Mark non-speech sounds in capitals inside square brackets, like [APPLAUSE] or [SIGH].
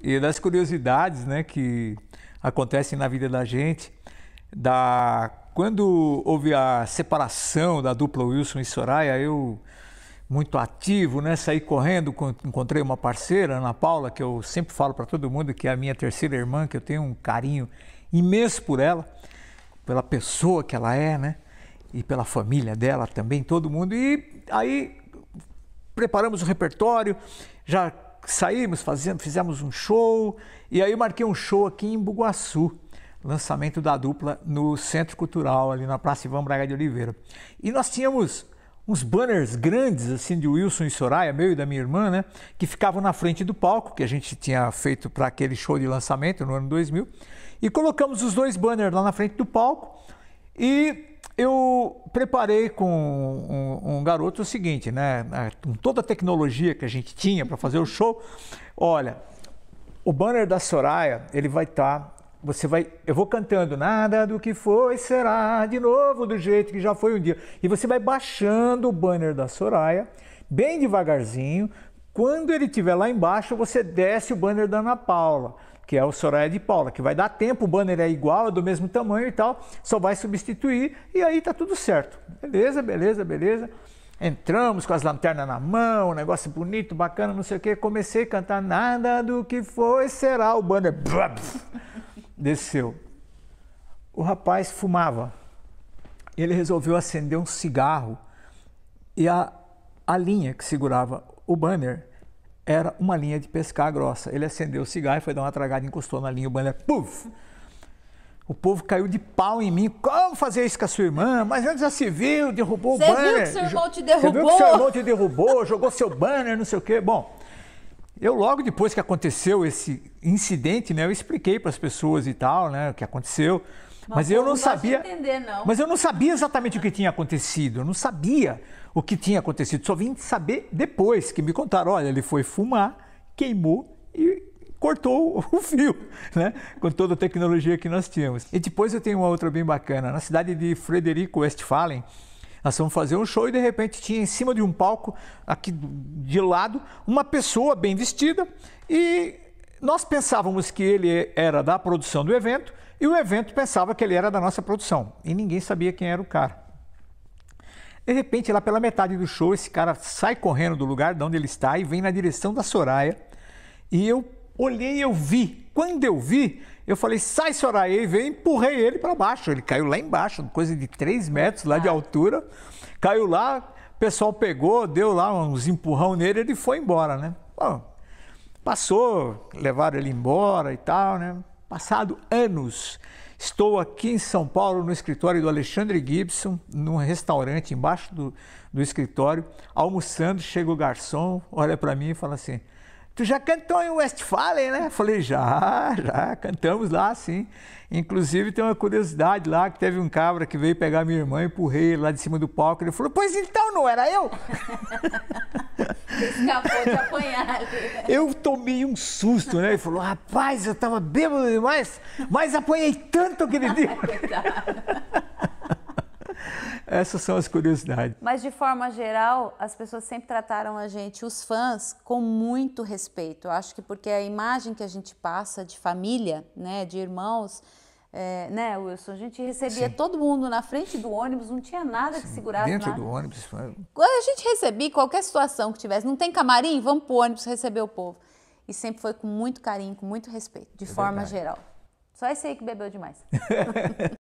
e das curiosidades né, que acontecem na vida da gente, da quando houve a separação da dupla Wilson e Soraya, eu muito ativo, né? Saí correndo, encontrei uma parceira, Ana Paula, que eu sempre falo para todo mundo que é a minha terceira irmã, que eu tenho um carinho imenso por ela, pela pessoa que ela é, né? E pela família dela também, todo mundo. E aí preparamos o repertório, já saímos, fazíamos fizemos um show, e aí eu marquei um show aqui em Buguaçu lançamento da dupla no Centro Cultural, ali na Praça Ivan Braga de Oliveira. E nós tínhamos uns banners grandes, assim, de Wilson e Soraya, meu e da minha irmã, né? Que ficavam na frente do palco, que a gente tinha feito para aquele show de lançamento no ano 2000. E colocamos os dois banners lá na frente do palco. E eu preparei com um, um, garoto o seguinte, né? Com toda a tecnologia que a gente tinha para fazer o show, olha, o banner da Soraya, ele vai estar. Tá, você vai. Eu vou cantando nada do que foi, será, de novo, do jeito que já foi um dia. E você vai baixando o banner da Soraya, bem devagarzinho. Quando ele estiver lá embaixo, você desce o banner da Ana Paula que é o Soraya de Paula, que vai dar tempo, o banner é igual, é do mesmo tamanho e tal, só vai substituir e aí tá tudo certo. Beleza, beleza, beleza. Entramos com as lanternas na mão, negócio bonito, bacana, não sei o que. Comecei a cantar nada do que foi, será o banner. Desceu. O rapaz fumava. Ele resolveu acender um cigarro e a, a linha que segurava o banner era uma linha de pescar grossa. Ele acendeu o cigarro, foi dar uma tragada, encostou na linha, o banner, puf! O povo caiu de pau em mim. Como fazer isso com a sua irmã? Mas antes já se viu, derrubou Cê o banner. Você viu que seu irmão te derrubou? Você viu que seu irmão te derrubou, jogou seu banner, não sei o quê. Bom, eu logo depois que aconteceu esse incidente, né, eu expliquei para as pessoas e tal, né, o que aconteceu. Mas, mas eu não, sabia. Entender, não. Mas eu não sabia exatamente o que tinha acontecido. Eu não sabia o que tinha acontecido. Só vim saber depois que me contaram, olha, ele foi fumar, queimou e cortou o [LAUGHS] fio, né? Com toda a tecnologia que nós tínhamos. E depois eu tenho uma outra bem bacana. Na cidade de Frederico Westphalen, nós fomos fazer um show e de repente tinha em cima de um palco, aqui de lado, uma pessoa bem vestida e nós pensávamos que ele era da produção do evento e o evento pensava que ele era da nossa produção. E ninguém sabia quem era o cara. De repente, lá pela metade do show, esse cara sai correndo do lugar de onde ele está e vem na direção da Soraya. E eu olhei e eu vi quando eu vi, eu falei, sai Soraya e vem empurrei ele para baixo. Ele caiu lá embaixo, coisa de 3 metros lá de ah. altura. Caiu lá, o pessoal pegou, deu lá uns empurrão nele, ele foi embora, né? Bom, passou, levaram ele embora e tal, né? Passado anos, estou aqui em São Paulo no escritório do Alexandre Gibson, num restaurante embaixo do, do escritório, almoçando, chega o garçom, olha para mim e fala assim: Tu já cantou em Westfalen, né? Falei, já, já, cantamos lá, sim. Inclusive, tem uma curiosidade lá, que teve um cabra que veio pegar minha irmã, empurrei lá de cima do palco, ele falou, pois então, não era eu? [LAUGHS] Escapou de apanhar. Eu tomei um susto, né? Ele falou, rapaz, eu tava bêbado demais, mas apanhei tanto aquele dia. [LAUGHS] Coitado. Essas são as curiosidades. Mas de forma geral, as pessoas sempre trataram a gente, os fãs, com muito respeito. Eu acho que porque a imagem que a gente passa de família, né, de irmãos, é, né, Wilson? A gente recebia Sim. todo mundo na frente do ônibus, não tinha nada Sim. que segurasse. Dentro nada. do ônibus. Quando a gente recebia qualquer situação que tivesse, não tem camarim, vamos pro ônibus receber o povo. E sempre foi com muito carinho, com muito respeito, de é forma verdade. geral. Só esse aí que bebeu demais. [LAUGHS]